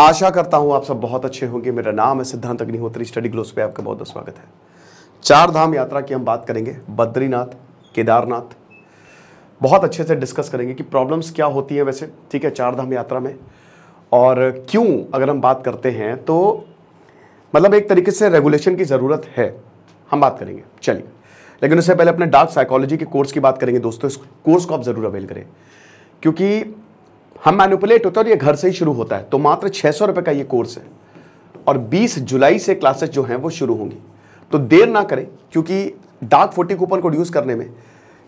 आशा करता हूं आप सब बहुत अच्छे होंगे मेरा नाम है सिद्धांत अग्निहोत्री स्टडी ग्लोस पे आपका बहुत बहुत स्वागत है चार धाम यात्रा की हम बात करेंगे बद्रीनाथ केदारनाथ बहुत अच्छे से डिस्कस करेंगे कि प्रॉब्लम्स क्या होती है वैसे ठीक है चार धाम यात्रा में और क्यों अगर हम बात करते हैं तो मतलब एक तरीके से रेगुलेशन की ज़रूरत है हम बात करेंगे चलिए लेकिन उससे पहले अपने डार्क साइकोलॉजी के कोर्स की बात करेंगे दोस्तों इस कोर्स को आप ज़रूर अवेल करें क्योंकि हम मैनुपुलेट होते हैं और ये घर से ही शुरू होता है तो मात्र छः सौ रुपए का ये कोर्स है और 20 जुलाई से क्लासेस जो हैं वो शुरू होंगी तो देर ना करें क्योंकि डार्क फोर्टी कूपन को यूज करने में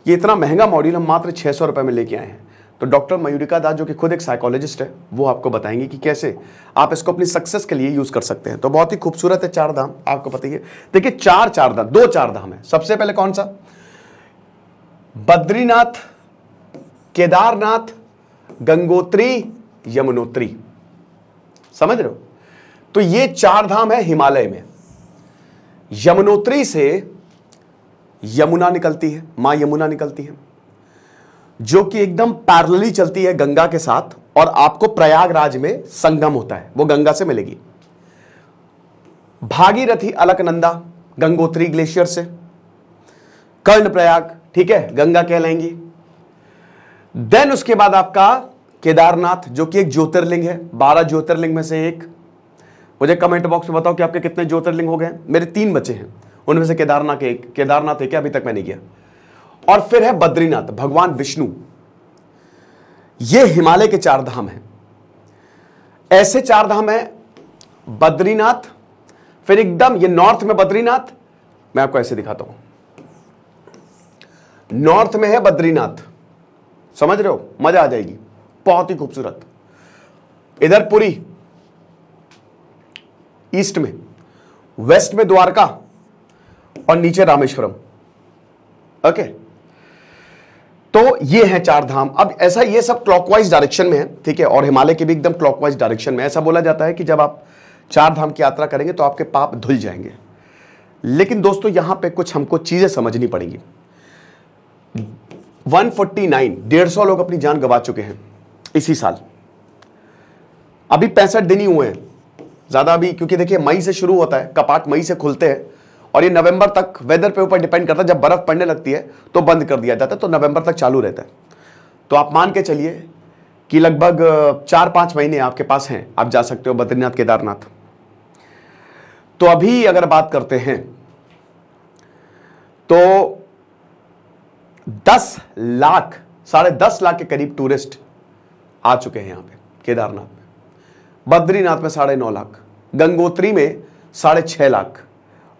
ये इतना महंगा मॉड्यूल हम मात्र छः सौ रुपए में लेके आए हैं तो डॉक्टर मयूरिका दास जो कि खुद एक साइकोलॉजिस्ट है वो आपको बताएंगे कि कैसे आप इसको अपनी सक्सेस के लिए यूज़ कर सकते हैं तो बहुत ही खूबसूरत है चार धाम आपको पता ही है देखिए चार चार धाम दो चार धाम है सबसे पहले कौन सा बद्रीनाथ केदारनाथ गंगोत्री यमुनोत्री समझ रहे हो तो ये चार धाम है हिमालय में यमुनोत्री से यमुना निकलती है मां यमुना निकलती है जो कि एकदम पैरलली चलती है गंगा के साथ और आपको प्रयागराज में संगम होता है वो गंगा से मिलेगी भागीरथी अलकनंदा गंगोत्री ग्लेशियर से कर्ण प्रयाग ठीक है गंगा कहलाएंगी देन उसके बाद आपका केदारनाथ जो कि एक ज्योतिर्लिंग है बारह ज्योतिर्लिंग में से एक मुझे कमेंट बॉक्स में बताओ कि आपके कितने ज्योतिर्लिंग हो गए मेरे तीन बच्चे हैं उनमें से केदारनाथ एक केदारनाथ एक है अभी तक मैं नहीं गया और फिर है बद्रीनाथ भगवान विष्णु ये हिमालय के चार धाम हैं ऐसे चार धाम है बद्रीनाथ फिर एकदम ये नॉर्थ में बद्रीनाथ मैं आपको ऐसे दिखाता हूं नॉर्थ में है बद्रीनाथ समझ रहे हो मजा आ जाएगी बहुत ही खूबसूरत इधर पुरी ईस्ट में वेस्ट में द्वारका और नीचे रामेश्वरम ओके तो ये है चार धाम अब ऐसा ये सब क्लॉकवाइज डायरेक्शन में है ठीक है और हिमालय के भी एकदम क्लॉकवाइज डायरेक्शन में ऐसा बोला जाता है कि जब आप चार धाम की यात्रा करेंगे तो आपके पाप धुल जाएंगे लेकिन दोस्तों यहां पे कुछ हमको चीजें समझनी पड़ेंगी 149 डेढ़ सौ लोग अपनी जान गवा चुके हैं इसी साल अभी पैंसठ दिन ही हुए हैं ज़्यादा अभी क्योंकि देखिए मई से शुरू होता है कपाट मई से खुलते हैं और ये नवंबर तक वेदर पे ऊपर डिपेंड करता है जब बर्फ़ पड़ने लगती है तो बंद कर दिया जाता है तो नवंबर तक चालू रहता है तो आप मान के चलिए कि लगभग चार पांच महीने आपके पास हैं आप जा सकते हो बद्रीनाथ केदारनाथ तो अभी अगर बात करते हैं तो दस लाख साढ़े दस लाख के करीब टूरिस्ट आ चुके हैं यहां पे केदारनाथ में बद्रीनाथ में साढ़े नौ लाख गंगोत्री में साढ़े छह लाख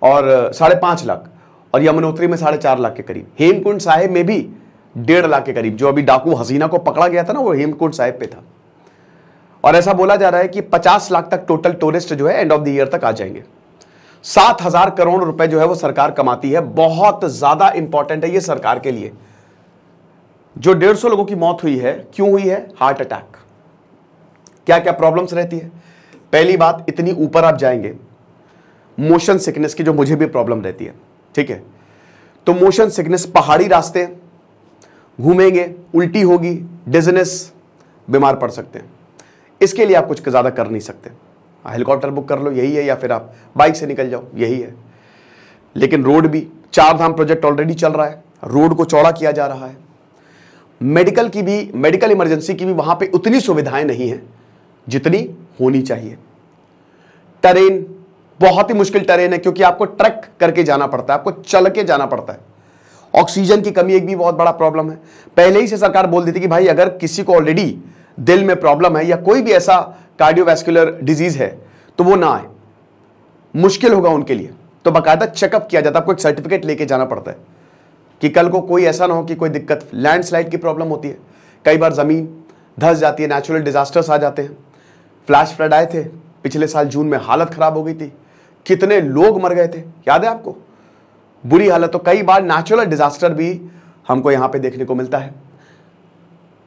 और साढ़े पांच लाख और यमुनोत्री में साढ़े चार लाख के करीब हेमकुंड साहिब में भी डेढ़ लाख के करीब जो अभी डाकू हसीना को पकड़ा गया था ना वो हेमकुंड साहिब पे था और ऐसा बोला जा रहा है कि पचास लाख तक टोटल टूरिस्ट जो है एंड ऑफ द ईयर तक आ जाएंगे सात हजार करोड़ रुपए जो है वो सरकार कमाती है बहुत ज्यादा इंपॉर्टेंट है ये सरकार के लिए जो डेढ़ सौ लोगों की मौत हुई है क्यों हुई है हार्ट अटैक क्या क्या प्रॉब्लम्स रहती है पहली बात इतनी ऊपर आप जाएंगे मोशन सिकनेस की जो मुझे भी प्रॉब्लम रहती है ठीक है तो मोशन सिकनेस पहाड़ी रास्ते घूमेंगे उल्टी होगी डिजनेस बीमार पड़ सकते हैं इसके लिए आप कुछ ज़्यादा कर नहीं सकते हेलीकॉप्टर बुक कर लो यही है या फिर आप बाइक से निकल जाओ यही है लेकिन रोड भी चार धाम प्रोजेक्ट ऑलरेडी चल रहा है रोड को चौड़ा किया जा रहा है मेडिकल की भी मेडिकल इमरजेंसी की भी वहां पे उतनी सुविधाएं नहीं है जितनी होनी चाहिए ट्रेन बहुत ही मुश्किल ट्रेन है क्योंकि आपको ट्रक करके जाना पड़ता है आपको चल के जाना पड़ता है ऑक्सीजन की कमी एक भी बहुत बड़ा प्रॉब्लम है पहले ही से सरकार बोल देती कि भाई अगर किसी को ऑलरेडी दिल में प्रॉब्लम है या कोई भी ऐसा कार्डियोवैस्कुलर डिजीज है तो वो ना आए मुश्किल होगा उनके लिए तो बाकायदा चेकअप किया जाता है आपको एक सर्टिफिकेट लेके जाना पड़ता है कि कल को कोई ऐसा ना हो कि कोई दिक्कत लैंडस्लाइड की प्रॉब्लम होती है कई बार ज़मीन धस जाती है नेचुरल डिजास्टर्स आ जाते हैं फ्लैश फ्लड आए थे पिछले साल जून में हालत ख़राब हो गई थी कितने लोग मर गए थे याद है आपको बुरी हालत तो कई बार नेचुरल डिजास्टर भी हमको यहाँ पे देखने को मिलता है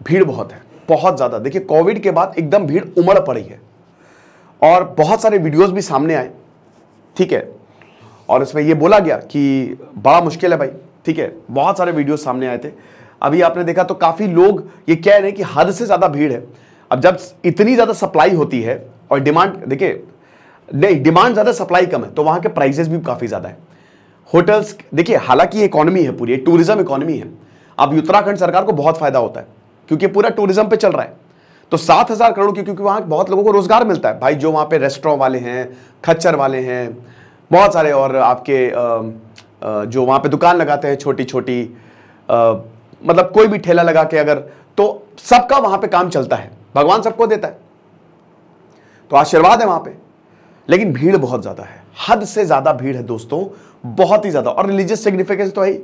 भीड़ बहुत है बहुत ज़्यादा देखिए कोविड के बाद एकदम भीड़ उमड़ पड़ी है और बहुत सारे वीडियोस भी सामने आए ठीक है और इसमें यह बोला गया कि बड़ा मुश्किल है भाई ठीक है बहुत सारे वीडियो सामने आए थे अभी आपने देखा तो काफ़ी लोग ये कह रहे हैं कि हद से ज़्यादा भीड़ है अब जब इतनी ज़्यादा सप्लाई होती है और डिमांड देखिए नहीं डिमांड ज़्यादा सप्लाई कम है तो वहाँ के प्राइजेस भी काफ़ी ज़्यादा है होटल्स देखिए हालांकि इकोनॉमी है पूरी टूरिज्म इकोनॉमी है अब उत्तराखंड सरकार को बहुत फायदा होता है क्योंकि पूरा टूरिज्म पे चल रहा है तो सात हज़ार करोड़ की क्योंकि वहाँ बहुत लोगों को रोजगार मिलता है भाई जो वहाँ पे रेस्टोरेंट वाले हैं खच्चर वाले हैं बहुत सारे और आपके आ, जो वहाँ पे दुकान लगाते हैं छोटी छोटी मतलब कोई भी ठेला लगा के अगर तो सबका वहाँ पे काम चलता है भगवान सबको देता है तो आशीर्वाद है वहाँ पे लेकिन भीड़ बहुत ज़्यादा है हद से ज़्यादा भीड़ है दोस्तों बहुत ही ज़्यादा और रिलीजियस सिग्निफिकेंस तो है ही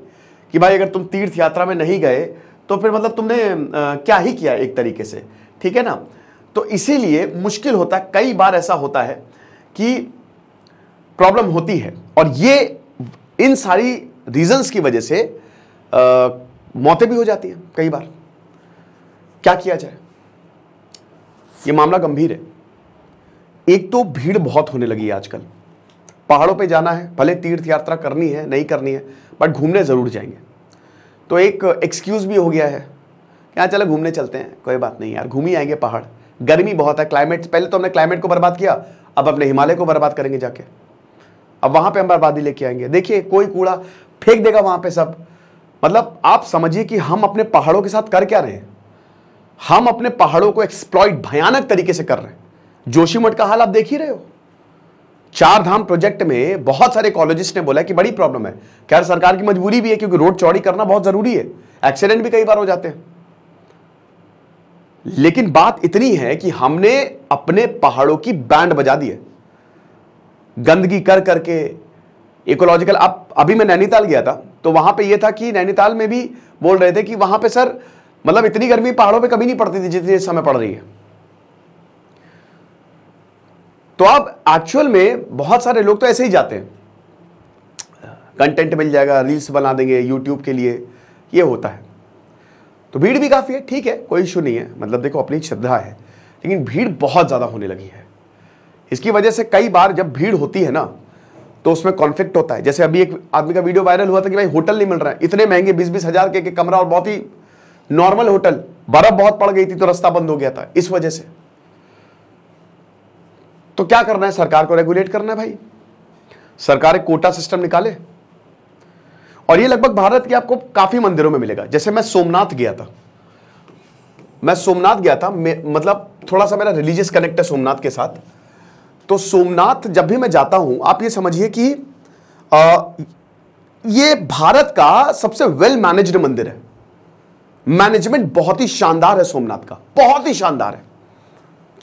कि भाई अगर तुम तीर्थ यात्रा में नहीं गए तो फिर मतलब तुमने क्या ही किया एक तरीके से ठीक है ना तो इसीलिए मुश्किल होता है कई बार ऐसा होता है कि प्रॉब्लम होती है और ये इन सारी रीजंस की वजह से आ, मौतें भी हो जाती हैं कई बार क्या किया जाए ये मामला गंभीर है एक तो भीड़ बहुत होने लगी है आजकल पहाड़ों पे जाना है भले तीर्थ यात्रा करनी है नहीं करनी है बट घूमने ज़रूर जाएंगे तो एक एक्सक्यूज़ भी हो गया है यहाँ चलो घूमने चलते हैं कोई बात नहीं यार घूम ही आएंगे पहाड़ गर्मी बहुत है क्लाइमेट पहले तो हमने क्लाइमेट को बर्बाद किया अब अपने हिमालय को बर्बाद करेंगे जाके अब वहां पे हम बर्बादी लेके आएंगे देखिए कोई कूड़ा फेंक देगा वहां पे सब मतलब आप समझिए कि हम अपने पहाड़ों के साथ कर क्या रहे हैं हम अपने पहाड़ों को एक्सप्लॉइट भयानक तरीके से कर रहे हैं जोशीमठ का हाल आप देख ही रहे हो चार धाम प्रोजेक्ट में बहुत सारे इकोलॉजिस्ट ने बोला कि बड़ी प्रॉब्लम है खैर सरकार की मजबूरी भी है क्योंकि रोड चौड़ी करना बहुत जरूरी है एक्सीडेंट भी कई बार हो जाते हैं लेकिन बात इतनी है कि हमने अपने पहाड़ों की बैंड बजा दी है गंदगी कर करके इकोलॉजिकल अब अभी मैं नैनीताल गया था तो वहां पे ये था कि नैनीताल में भी बोल रहे थे कि वहां पे सर मतलब इतनी गर्मी पहाड़ों पे कभी नहीं पड़ती थी जितनी इस समय पड़ रही है तो अब एक्चुअल में बहुत सारे लोग तो ऐसे ही जाते हैं कंटेंट मिल जाएगा रील्स बना देंगे यूट्यूब के लिए ये होता है तो भीड़ भी काफ़ी है ठीक है कोई इशू नहीं है मतलब देखो अपनी श्रद्धा है लेकिन भीड़ बहुत ज़्यादा होने लगी है इसकी वजह से कई बार जब भीड़ होती है ना तो उसमें कॉन्फ्लिक्ट होता है जैसे अभी एक आदमी का वीडियो वायरल हुआ था कि भाई होटल नहीं मिल रहा है इतने महंगे बीस बीस हजार के, के कमरा और बहुत ही नॉर्मल होटल बर्फ बहुत पड़ गई थी तो रास्ता बंद हो गया था इस वजह से तो क्या करना है सरकार को रेगुलेट करना है भाई सरकार एक कोटा सिस्टम निकाले और ये लगभग भारत के आपको काफी मंदिरों में मिलेगा जैसे मैं सोमनाथ गया था मैं सोमनाथ गया था मतलब थोड़ा सा मेरा रिलीजियस कनेक्ट है सोमनाथ के साथ तो सोमनाथ जब भी मैं जाता हूं आप ये समझिए कि आ, ये भारत का सबसे वेल मैनेज्ड मंदिर है मैनेजमेंट बहुत ही शानदार है सोमनाथ का बहुत ही शानदार है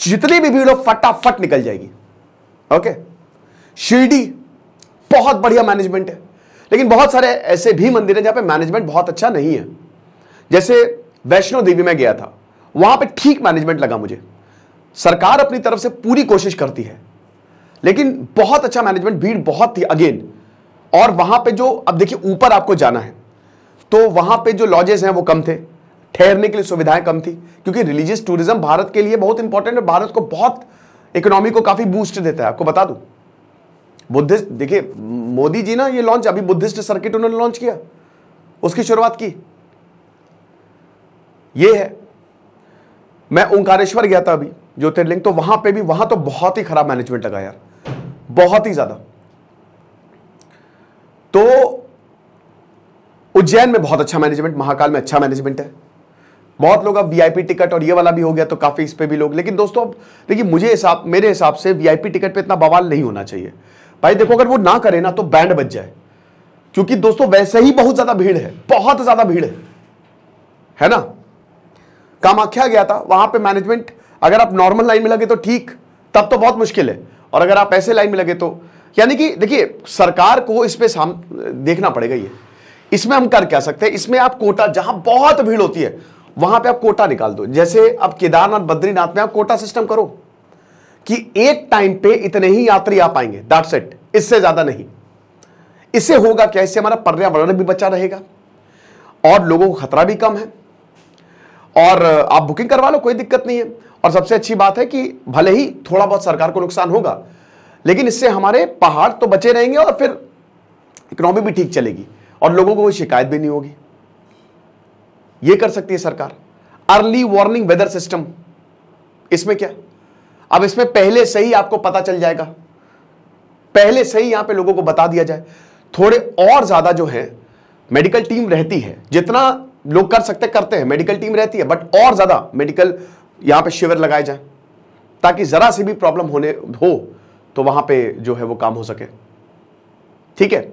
जितनी भी भीड़ हो फटाफट निकल जाएगी ओके शिरडी बहुत बढ़िया मैनेजमेंट है लेकिन बहुत सारे ऐसे भी मंदिर हैं जहां पे मैनेजमेंट बहुत अच्छा नहीं है जैसे वैष्णो देवी में गया था वहां पे ठीक मैनेजमेंट लगा मुझे सरकार अपनी तरफ से पूरी कोशिश करती है लेकिन बहुत अच्छा मैनेजमेंट भीड़ बहुत थी अगेन और वहां पे जो अब देखिए ऊपर आपको जाना है तो वहां पे जो लॉजेस हैं वो कम थे ठहरने के लिए सुविधाएं कम थी क्योंकि रिलीजियस टूरिज्म भारत के लिए बहुत इंपॉर्टेंट है भारत को बहुत इकोनॉमी को काफी बूस्ट देता है आपको बता दू बुद्धिस्ट देखिए मोदी जी ना ये लॉन्च अभी बुद्धिस्ट सर्किट उन्होंने लॉन्च किया उसकी शुरुआत की ये है मैं ओंकारेश्वर गया था अभी ज्योतिर्लिंग तो वहां पे भी वहां तो बहुत ही खराब मैनेजमेंट लगा यार बहुत ही ज्यादा तो उज्जैन में बहुत अच्छा मैनेजमेंट महाकाल में अच्छा मैनेजमेंट है बहुत लोग अब वीआईपी टिकट और ये वाला भी हो गया तो काफी इस पर भी लोग लेकिन दोस्तों अब देखिए मुझे हिसाब मेरे हिसाब से वीआईपी टिकट पे इतना बवाल नहीं होना चाहिए भाई देखो अगर वो ना करे ना तो बैंड बच जाए क्योंकि दोस्तों वैसे ही बहुत ज्यादा भीड़ है बहुत ज्यादा भीड़ है है ना कामाख्या गया था वहां पे मैनेजमेंट अगर आप नॉर्मल लाइन में लगे तो ठीक तब तो बहुत मुश्किल है और अगर आप ऐसे लाइन में लगे तो यानी कि देखिए सरकार को इस पर देखना पड़ेगा ये इसमें हम कर क्या सकते हैं इसमें आप कोटा जहां बहुत भीड़ होती है वहां पे आप कोटा निकाल दो जैसे अब केदारनाथ बद्रीनाथ में आप कोटा सिस्टम करो कि एक टाइम पे इतने ही यात्री आ पाएंगे दैट सेट इससे ज्यादा नहीं इससे होगा क्या इससे हमारा पर्यावरण भी बचा रहेगा और लोगों को खतरा भी कम है और आप बुकिंग करवा लो कोई दिक्कत नहीं है और सबसे अच्छी बात है कि भले ही थोड़ा बहुत सरकार को नुकसान होगा लेकिन इससे हमारे पहाड़ तो बचे रहेंगे और फिर इकोनॉमी भी ठीक चलेगी और लोगों को कोई शिकायत भी नहीं होगी यह कर सकती है सरकार अर्ली वार्निंग वेदर सिस्टम इसमें क्या अब इसमें पहले से ही आपको पता चल जाएगा पहले से ही यहां पे लोगों को बता दिया जाए थोड़े और ज्यादा जो है मेडिकल टीम रहती है जितना लोग कर सकते करते हैं मेडिकल टीम रहती है बट और ज्यादा मेडिकल यहां पे शिविर लगाए जाए ताकि ज़रा सी भी प्रॉब्लम होने हो तो वहां पे जो है वो काम हो सके ठीक है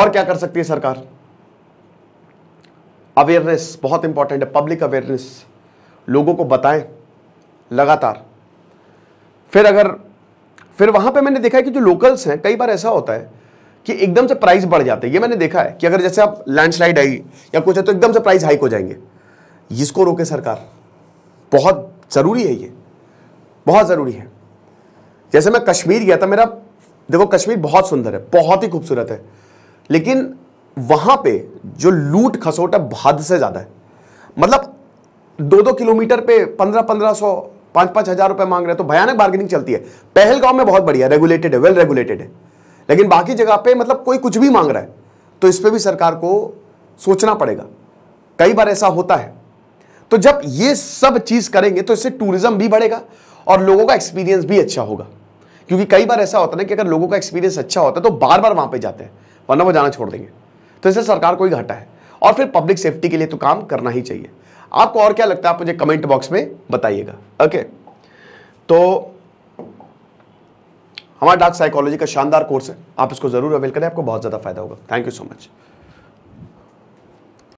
और क्या कर सकती है सरकार अवेयरनेस बहुत इंपॉर्टेंट है पब्लिक अवेयरनेस लोगों को बताएं लगातार फिर अगर फिर वहां पे मैंने देखा है कि जो लोकल्स हैं कई बार ऐसा होता है कि एकदम से प्राइस बढ़ जाते हैं ये मैंने देखा है कि अगर जैसे आप लैंडस्लाइड आई या कुछ है तो एकदम से प्राइस हाइक हो जाएंगे इसको रोके सरकार बहुत ज़रूरी है ये बहुत ज़रूरी है जैसे मैं कश्मीर गया था मेरा देखो कश्मीर बहुत सुंदर है बहुत ही खूबसूरत है लेकिन वहाँ पे जो लूट खसोट है भद से ज़्यादा है मतलब दो दो किलोमीटर पे पंद्रह पंद्रह सौ पाँच पाँच हज़ार रुपये मांग रहे हैं तो भयानक बार्गेनिंग चलती है पहलगांव में बहुत बढ़िया रेगुलेटेड है वेल रेगुलेटेड है लेकिन बाकी जगह पे मतलब कोई कुछ भी मांग रहा है तो इस पर भी सरकार को सोचना पड़ेगा कई बार ऐसा होता है तो जब ये सब चीज करेंगे तो इससे टूरिज्म भी बढ़ेगा और लोगों का एक्सपीरियंस भी अच्छा होगा क्योंकि कई बार ऐसा होता है ना कि अगर लोगों का एक्सपीरियंस अच्छा होता है तो बार बार वहां पर जाते हैं वरना वो जाना छोड़ देंगे तो इससे सरकार को ही घाटा है और फिर पब्लिक सेफ्टी के लिए तो काम करना ही चाहिए आपको और क्या लगता है आप मुझे कमेंट बॉक्स में बताइएगा ओके तो हमारा डार्क साइकोलॉजी का शानदार कोर्स है आप इसको जरूर अवेल करें आपको बहुत ज़्यादा फायदा होगा थैंक यू सो मच